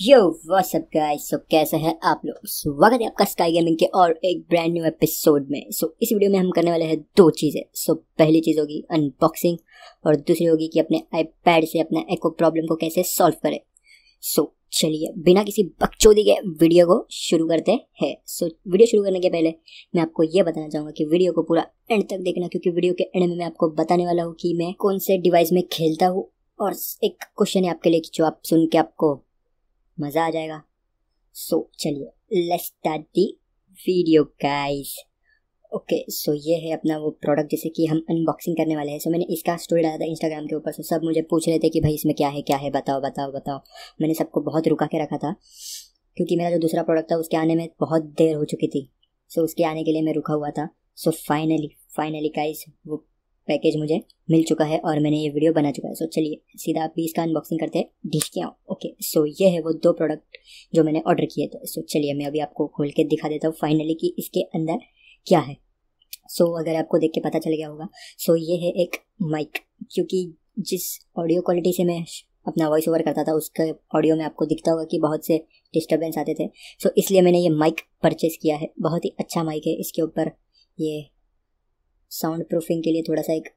यो WhatsApp guys so कैसे हैं आप लोग स्वागत है आपका स्काई गेमिंग के और एक ब्रांड न्यू एपिसोड में सो so, इस वीडियो में हम करने वाले हैं दो चीज़ें सो so, पहली चीज़ होगी अनबॉक्सिंग और दूसरी होगी कि अपने आईपैड से अपना एको प्रॉब्लम को कैसे सॉल्व करें सो so, चलिए बिना किसी बकचोदी के वीडियो को शुरू करते हैं सो so, वीडियो शुरू करने के पहले मैं आपको ये बताना चाहूँगा कि वीडियो को पूरा एंड तक देखना क्योंकि वीडियो के एंड में मैं आपको बताने वाला हूँ कि मैं कौन से डिवाइस में खेलता हूँ और एक क्वेश्चन है आपके लिए जो आप सुन के आपको मज़ा आ जाएगा सो so, चलिए let's start the video guys okay so ये है अपना वो प्रोडक्ट जैसे कि हम अनबॉक्सिंग करने वाले हैं सो so, मैंने इसका स्टोरी डाला था इंस्टाग्राम के ऊपर सो so, सब मुझे पूछ रहे थे कि भाई इसमें क्या है क्या है बताओ बताओ बताओ मैंने सबको बहुत रुका के रखा था क्योंकि मेरा जो दूसरा प्रोडक्ट था उसके आने में बहुत देर हो चुकी थी सो so, उसके आने के लिए मैं रुका हुआ था सो फाइनली फाइनली गाइस वो पैकेज मुझे मिल चुका है और मैंने ये वीडियो बना चुका है सो चलिए सीधा आप भी इसका अनबॉक्सिंग करते हैं डिश के ओके सो ये है वो दो प्रोडक्ट जो मैंने ऑर्डर किए थे सो चलिए मैं अभी आपको खोल के दिखा देता हूँ फाइनली कि इसके अंदर क्या है सो so, अगर आपको देख के पता चल गया होगा सो so, ये है एक माइक क्योंकि जिस ऑडियो क्वालिटी से मैं अपना वॉइस ओवर करता था उसके ऑडियो में आपको दिखता होगा कि बहुत से डिस्टर्बेंस आते थे सो so, इसलिए मैंने ये माइक परचेस किया है बहुत ही अच्छा माइक है इसके ऊपर ये साउंड प्रूफिंग के लिए थोड़ा सा एक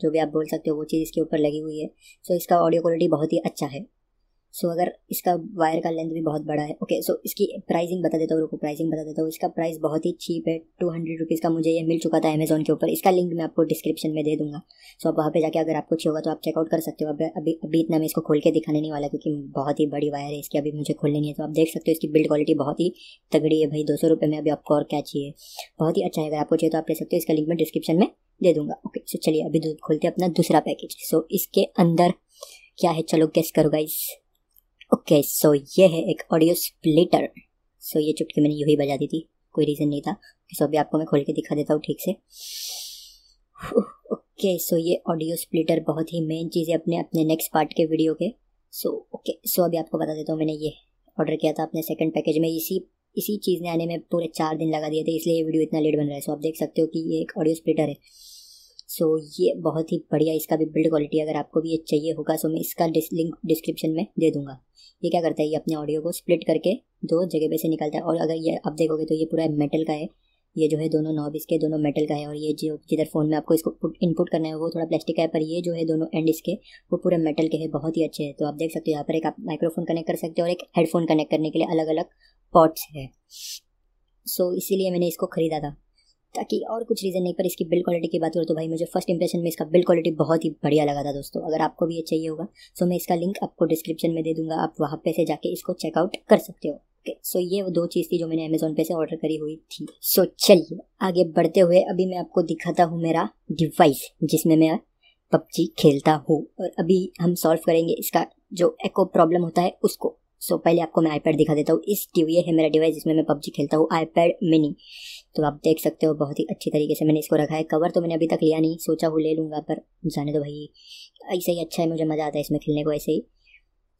जो भी आप बोल सकते हो वो चीज़ इसके ऊपर लगी हुई है सो so, इसका ऑडियो क्वालिटी बहुत ही अच्छा है सो अगर इसका वायर का लेंथ भी बहुत बड़ा है ओके सो इसकी प्राइसिंग बता देता हूँ रुको प्राइसिंग बता देता हूँ इसका प्राइस बहुत ही चीप है टू हंड्रेड रुपीज़ का मुझे ये मिल चुका था अमेजोन के ऊपर इसका लिंक मैं आपको डिस्क्रिप्शन में दे दूंगा सो आप वहाँ पे जाके अगर आपको अच्छी होगा तो आप चेकआउट कर सकते हो अभी अभी अभी इतना मैं इसको खोल के दिखाने नहीं वाला क्योंकि बहुत ही बड़ी वायर है इसकी अभी मुझे खोलनी है तो आप देख सकते हो इसकी बिल्ड क्वालिटी बहुत ही तगड़ी है भाई दो सौ में अभी आपको और क्या चाहिए बहुत ही अच्छा है अगर आपको चाहिए तो आप ले सकते हो इसका लिंक मैं डिस्क्रिप्शन में दे दूंगा ओके सो चलिए अभी खोलते हैं अपना दूसरा पैकेज सो इसके अंदर क्या है चलो गेस्ट करो इस ओके सो ये है एक ऑडियो स्प्लिटर सो ये चुटकी मैंने यू ही बजा दी थी कोई रीज़न नहीं था सो अभी आपको मैं खोल के दिखा देता हूँ ठीक से ओके सो ये ऑडियो स्प्लिटर बहुत ही मेन चीज़ है अपने अपने नेक्स्ट पार्ट के वीडियो के सो ओके सो अभी आपको बता देता हूँ मैंने ये ऑर्डर किया था अपने सेकंड पैकेज में इसी इसी चीज़ ने आने में पूरे चार दिन लगा दिए थे इसलिए ये वीडियो इतना लेट बन रहा है सो आप देख सकते हो कि ये एक ऑडियो स्प्लिटर है सो ये बहुत ही बढ़िया इसका भी बिल्ड क्वालिटी अगर आपको भी ये चाहिए होगा सो मैं इसका लिंक डिस्क्रिप्शन में दे दूंगा ये क्या करता है ये अपने ऑडियो को स्प्लिट करके दो जगह पे से निकालता है और अगर ये आप देखोगे तो ये पूरा मेटल का है ये जो है दोनों नॉब इसके दोनों मेटल का है और ये जो जिधर फ़ोन में आपको इसको इनपुट करना है वो थोड़ा प्लास्टिक का है पर ये जो है दोनों एंड इसके वो पूरे मेटल के है बहुत ही अच्छे हैं तो आप देख सकते हो यहाँ पर एक आप माइक्रोफोन कनेक्ट कर सकते हो और एक हेडफोन कनेक्ट करने के लिए अलग अलग पॉट्स है सो so, इसीलिए मैंने इसको ख़रीदा था ताकि और कुछ रीज़न नहीं पर इसकी बिल्ड क्वालिटी की बात करूँ तो भाई मुझे फर्स्ट इंप्रेशन में इसका बिल्ड क्वालिटी बहुत ही बढ़िया लगा था दोस्तों अगर आपको भी ये चाहिए होगा तो मैं इसका लिंक आपको डिस्क्रिप्शन में दे दूंगा आप वहाँ पे से जाके इसको चेकआउट कर सकते हो सो ये वो दो चीज़ थी जो मैंने अमेजोन पे से ऑर्डर करी हुई थी सो चलिए आगे बढ़ते हुए अभी मैं आपको दिखाता हूँ मेरा डिवाइस जिसमें मैं पबजी खेलता हूँ और अभी हम सॉल्व करेंगे इसका जो एको प्रॉब्लम होता है उसको सो so, पहले आपको मैं आईपैड दिखा देता हूँ इस टी ये है मेरा डिवाइस जिसमें मैं पबजी खेलता हूँ आईपैड मिनी तो आप देख सकते हो बहुत ही अच्छी तरीके से मैंने इसको रखा है कवर तो मैंने अभी तक लिया नहीं सोचा हूँ ले लूँगा पर जाने दो भाई ऐसे ही अच्छा है मुझे मज़ा आता है इसमें खेलने को ऐसे ही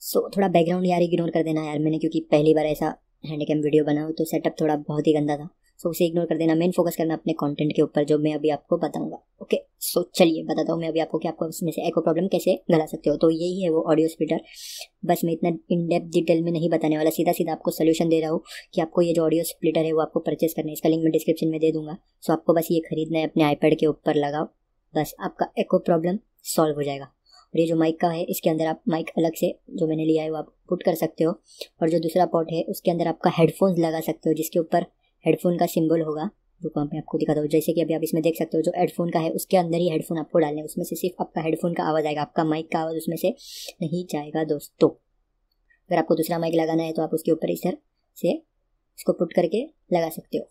सो so, थोड़ा बैकग्राउंड यार इग्नोर कर देना यार मैंने क्योंकि पहली बार ऐसा हैंड कैम वीडियो बनाऊँ तो सेटअप थोड़ा बहुत ही गंदा था सो so, उसे इग्नोर कर देना मेन फोकस करना अपने कॉन्टेंट के ऊपर जो मैं अभी आपको बताऊँगा ओके सो चलिए बताता हूँ मैं अभी आपको कि आपको उसमें से एको प्रॉब्लम कैसे घला सकते हो तो यही है वो ऑडियो स्प्लिटर बस मैं इतना इन डेप्थ डिटेल में नहीं बताने वाला सीधा सीधा आपको सोल्यूशन दे रहा हूँ कि आपको ये जो ऑडियो स्प्लिटर है वो आपको परचेस करना है इसका लिंक मैं डिस्क्रिप्शन में दे दूंगा सो आपको बस ये खरीदना है अपने आईपैड के ऊपर लगाओ बस आपका एको प्रॉब्लम सॉल्व हो जाएगा और ये जो माइक का है इसके अंदर आप माइक अलग से जो मैंने लिया है वो आप पुट कर सकते हो और जो दूसरा पॉट है उसके अंदर आपका हेडफोन्स लगा सकते हो जिसके ऊपर हेडफोन का सिंबल होगा रुको मैं आपको दिखाता हूँ जैसे कि अभी आप इसमें देख सकते हो जो हेडफोन का है उसके अंदर ही हेडफोन आपको डालने उसमें से सिर्फ आपका हेडफोन का आवाज़ आएगा आपका माइक का आवाज़ उसमें से नहीं जाएगा दोस्तों अगर आपको दूसरा माइक लगाना है तो आप उसके ऊपर इधर से इसको पुट करके लगा सकते हो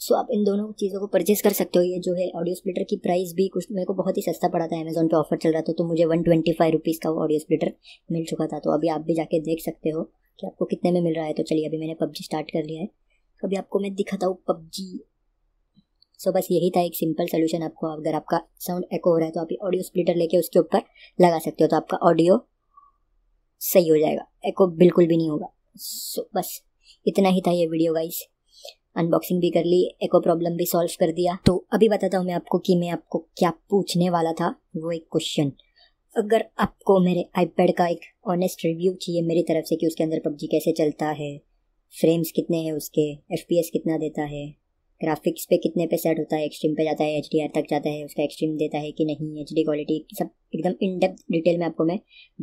सो so, आप इन दोनों चीज़ों को परचेस कर सकते हो ये जो है ऑडियो स्प्लिटर की प्राइस भी कुछ मेरे को बहुत ही सस्ता पड़ा था अमेज़ोन पे ऑफर चल रहा था तो मुझे वन ट्वेंटी फाइव रुपीज़ का वो ऑडियो स्प्लिटर मिल चुका था तो अभी आप भी जाके देख सकते हो कि आपको कितने में मिल रहा है तो चलिए अभी मैंने पबजी स्टार्ट कर लिया है तो अभी आपको मैं दिखाता हूँ पबजी सो बस यही था एक सिंपल सोल्यूशन आपको अगर आपका साउंड एको हो रहा है तो आप ऑडियो स्प्लिटर लेके उसके ऊपर लगा सकते हो तो आपका ऑडियो सही हो जाएगा एको बिल्कुल भी नहीं होगा सो so, बस इतना ही था ये वीडियो गाइस अनबॉक्सिंग भी कर ली एको प्रॉब्लम भी सॉल्व कर दिया तो अभी बताता हूँ मैं आपको कि मैं आपको क्या पूछने वाला था वो एक क्वेश्चन अगर आपको मेरे आईपैड का एक ऑनेस्ट रिव्यू चाहिए मेरी तरफ से कि उसके अंदर पबजी कैसे चलता है फ्रेम्स कितने हैं उसके एफ कितना देता है ग्राफिक्स पे कितने पे सेट होता है एक्सट्रीम पे जाता है एच तक जाता है उसका एक्सट्रीम देता है कि नहीं एच क्वालिटी सब एकदम इन डेप्थ डिटेल में आपको मैं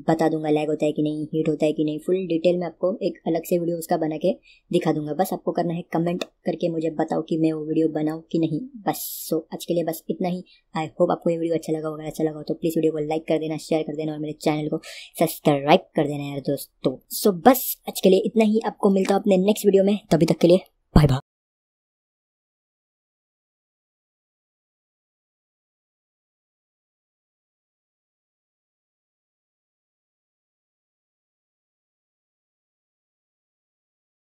बता दूंगा लैग होता है कि नहीं हीट होता है कि नहीं फुल डिटेल में आपको एक अलग से वीडियो उसका बना के दिखा दूंगा बस आपको करना है कमेंट करके मुझे बताओ कि मैं वो वीडियो बनाऊँ कि नहीं बस सो आज के लिए बस इतना ही आई होप आपको ये वीडियो अच्छा लगा होगा अच्छा लगा हो तो प्लीज़ वीडियो को लाइक कर देना शेयर कर देना और मेरे चैनल को सब्सक्राइब कर देना यार दोस्तों सो बस आज के लिए इतना ही आपको मिलता अपने नेक्स्ट वीडियो में तभी तक के लिए बाय बाय